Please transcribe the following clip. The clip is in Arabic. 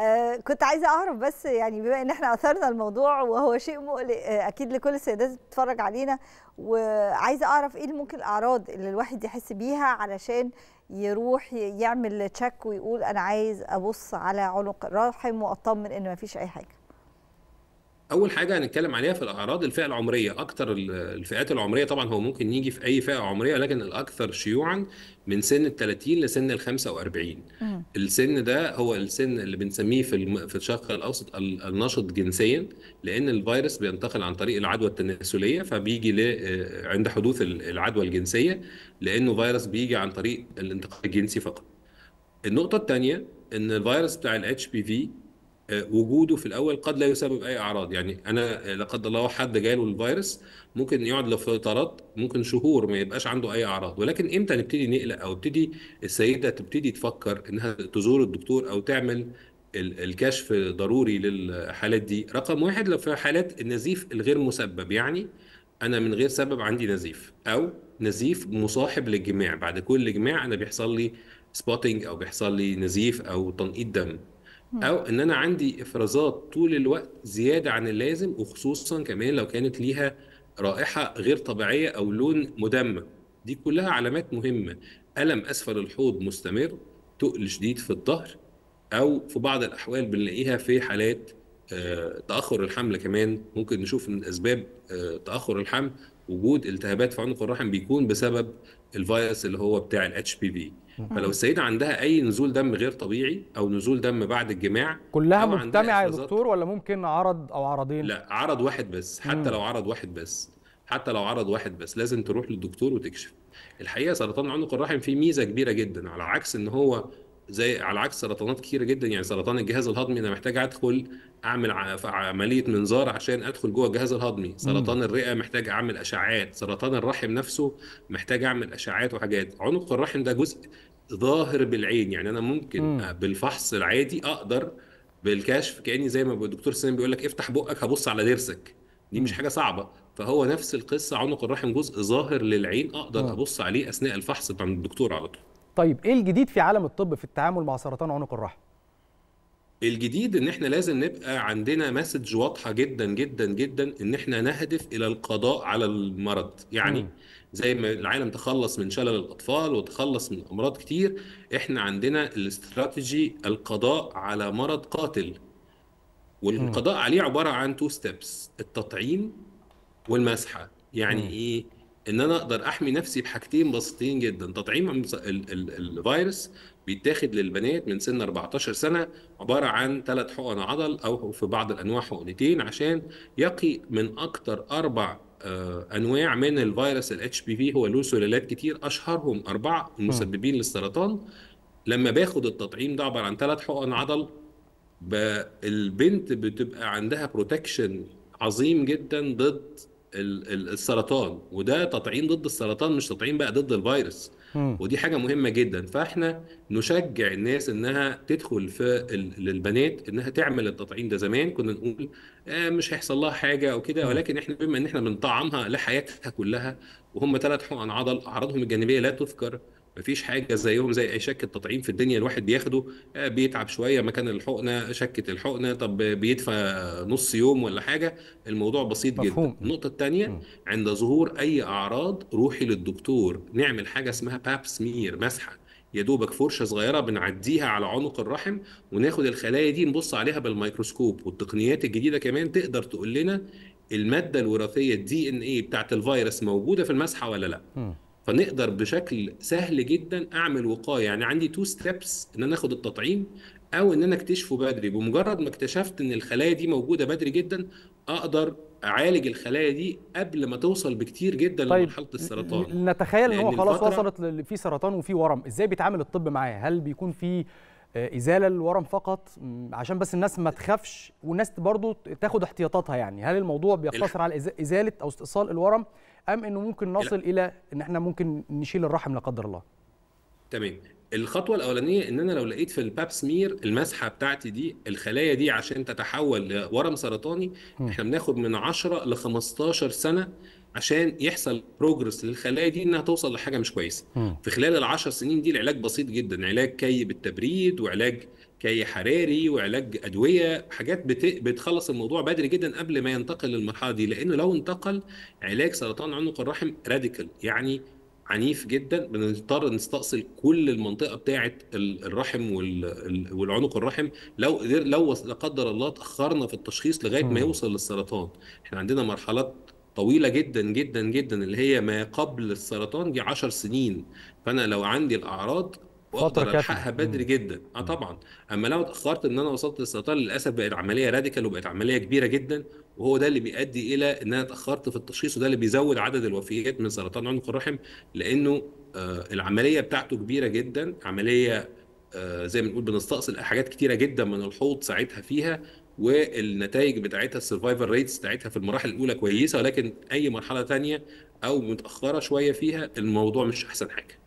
آه كنت عايزه اعرف بس يعني بما ان احنا اثرنا الموضوع وهو شيء مقلق آه، اكيد لكل السيدات اللي بتتفرج علينا وعايزه اعرف ايه ممكن الاعراض اللي الواحد يحس بيها علشان يروح يعمل تشيك ويقول انا عايز ابص على عنق الرحم واطمن ان مفيش اي حاجه اول حاجه هنتكلم عليها في الاعراض الفئه العمريه اكثر الفئات العمريه طبعا هو ممكن يجي في اي فئه عمريه لكن الاكثر شيوعا من سن ال 30 لسن ال 45 مم. السن ده هو السن اللي بنسميه في في الشرق الاوسط النشط جنسيا لان الفيروس بينتقل عن طريق العدوى التناسليه فبيجي عند حدوث العدوى الجنسيه لانه فيروس بيجي عن طريق الانتقال الجنسي فقط النقطه الثانيه ان الفيروس بتاع الاتش بي في آه، وجوده في الاول قد لا يسبب اي اعراض يعني انا آه، لا قدر الله حد جاله الفيروس ممكن يقعد لفترات ممكن شهور ما يبقاش عنده اي اعراض ولكن امتى نبتدي نقلق او تبتدي السيده تبتدي تفكر انها تزور الدكتور او تعمل الكشف ضروري للحالات دي رقم واحد لو في حالات النزيف الغير مسبب يعني انا من غير سبب عندي نزيف او نزيف مصاحب للجماع بعد كل جماع انا بيحصل لي سبوتنج او بيحصل لي نزيف او تنقيط دم او ان انا عندي افرازات طول الوقت زياده عن اللازم وخصوصا كمان لو كانت ليها رائحه غير طبيعيه او لون مدمى دي كلها علامات مهمه الم اسفل الحوض مستمر تقل شديد في الظهر او في بعض الاحوال بنلاقيها في حالات آه، تاخر الحمل كمان ممكن نشوف من اسباب آه، تاخر الحمل وجود التهابات في عنق الرحم بيكون بسبب الفيروس اللي هو بتاع الاتش بي في فلو السيده عندها اي نزول دم غير طبيعي او نزول دم بعد الجماع كلها مجتمعه يا دكتور ولا ممكن عرض او عرضين لا عرض واحد بس حتى لو عرض واحد بس حتى لو عرض واحد بس لازم تروح للدكتور وتكشف الحقيقه سرطان عنق الرحم فيه ميزه كبيره جدا على عكس ان هو زي على عكس سرطانات كثيره جدا يعني سرطان الجهاز الهضمي انا محتاج ادخل اعمل عمليه منظار عشان ادخل جوه الجهاز الهضمي سرطان الرئه محتاج اعمل اشعاعات سرطان الرحم نفسه محتاج اعمل اشعاعات وحاجات عنق الرحم ده جزء ظاهر بالعين يعني انا ممكن م. آه، بالفحص العادي اقدر بالكشف كاني زي ما الدكتور سليم بيقول لك افتح بقك هبص على ضرسك دي مش حاجه صعبه فهو نفس القصه عنق الرحم جزء ظاهر للعين اقدر م. ابص عليه اثناء الفحص بتاع الدكتور على طول طيب ايه الجديد في عالم الطب في التعامل مع سرطان عنق الرحم الجديد ان احنا لازم نبقى عندنا مسج واضحه جدا جدا جدا ان احنا نهدف الى القضاء على المرض يعني زي ما العالم تخلص من شلل الاطفال وتخلص من امراض كتير احنا عندنا الاستراتيجي القضاء على مرض قاتل والقضاء عليه عباره عن تو ستيبس التطعيم والمسحه يعني ايه ان انا اقدر احمي نفسي بحاجتين بسيطين جدا تطعيم الفيروس بيتاخد للبنات من سن 14 سنه عباره عن ثلاث حقن عضل او في بعض الانواع حقنتين عشان يقي من اكثر اربع آه، انواع من الفيروس الاتش بي في هو له سلالات كتير اشهرهم اربعه المسببين للسرطان لما باخد التطعيم ده عباره عن ثلاث حقن عضل البنت بتبقى عندها بروتكشن عظيم جدا ضد السرطان وده تطعيم ضد السرطان مش تطعيم بقى ضد الفيروس ودي حاجه مهمه جدا فاحنا نشجع الناس انها تدخل في للبنات انها تعمل التطعيم ده زمان كنا نقول آه مش هيحصل لها حاجه او كده ولكن احنا بما ان احنا بنطعمها لحياتها كلها وهم ثلاث حقن عضل اعراضهم الجانبيه لا تذكر مفيش حاجه زيهم زي اي شكه تطعيم في الدنيا الواحد بياخده آه، بيتعب شويه مكان الحقنه شكه الحقنه طب بيدفى نص يوم ولا حاجه الموضوع بسيط مفهوم. جدا النقطه الثانيه عند ظهور اي اعراض روحي للدكتور نعمل حاجه اسمها باب سمير مسحه يا دوبك فرشه صغيره بنعديها على عنق الرحم وناخد الخلايا دي نبص عليها بالميكروسكوب والتقنيات الجديده كمان تقدر تقول لنا الماده الوراثيه الدي ان ايه بتاعت الفيروس موجوده في المسحه ولا لا م. فنقدر بشكل سهل جدا اعمل وقايه يعني عندي تو ستيبس ان انا اخد التطعيم او ان انا اكتشفه بدري بمجرد ما اكتشفت ان الخلايا دي موجوده بدري جدا اقدر اعالج الخلايا دي قبل ما توصل بكتير جدا طيب لمرحله السرطان نتخيل ان هو خلاص وصلت في سرطان وفي ورم ازاي بيتعامل الطب معاه هل بيكون في آه، ازاله للورم فقط عشان بس الناس ما تخافش والناس برضو تاخد احتياطاتها يعني هل الموضوع بيقتصر على ازاله او استئصال الورم ام انه ممكن نصل لا. الى ان احنا ممكن نشيل الرحم لا قدر الله تمام الخطوه الاولانيه ان انا لو لقيت في الباب سمير المسحه بتاعتي دي الخلايا دي عشان تتحول لورم سرطاني م. احنا بناخد من 10 ل 15 سنه عشان يحصل بروجرس للخلايا دي انها توصل لحاجه مش كويسه م. في خلال العشر سنين دي العلاج بسيط جدا علاج كي بالتبريد وعلاج كي حراري وعلاج ادويه حاجات بت... بتخلص الموضوع بدري جدا قبل ما ينتقل للمرحله دي لانه لو انتقل علاج سرطان عنق الرحم راديكال يعني عنيف جدا بنضطر نستأصل كل المنطقه بتاعه الرحم والعنق الرحم لو لو لا قدر الله تاخرنا في التشخيص لغايه ما يوصل للسرطان احنا عندنا مرحلات طويله جدا جدا جدا اللي هي ما قبل السرطان دي 10 سنين فانا لو عندي الاعراض واقدر الحقها بدري جدا اه طبعا اما لو اتاخرت ان انا وصلت للسرطان للاسف بقت عمليه راديكال وبقت عمليه كبيره جدا وهو ده اللي بيؤدي الى ان انا اتاخرت في التشخيص وده اللي بيزود عدد الوفيات من سرطان عنق الرحم لانه آه العمليه بتاعته كبيره جدا عمليه آه زي ما بنقول بنستأصل حاجات كتيره جدا من الحوض ساعتها فيها والنتائج بتاعتها السرفايفل ريتس بتاعتها في المراحل الاولى كويسه ولكن اي مرحله ثانيه او متاخره شويه فيها الموضوع مش احسن حاجه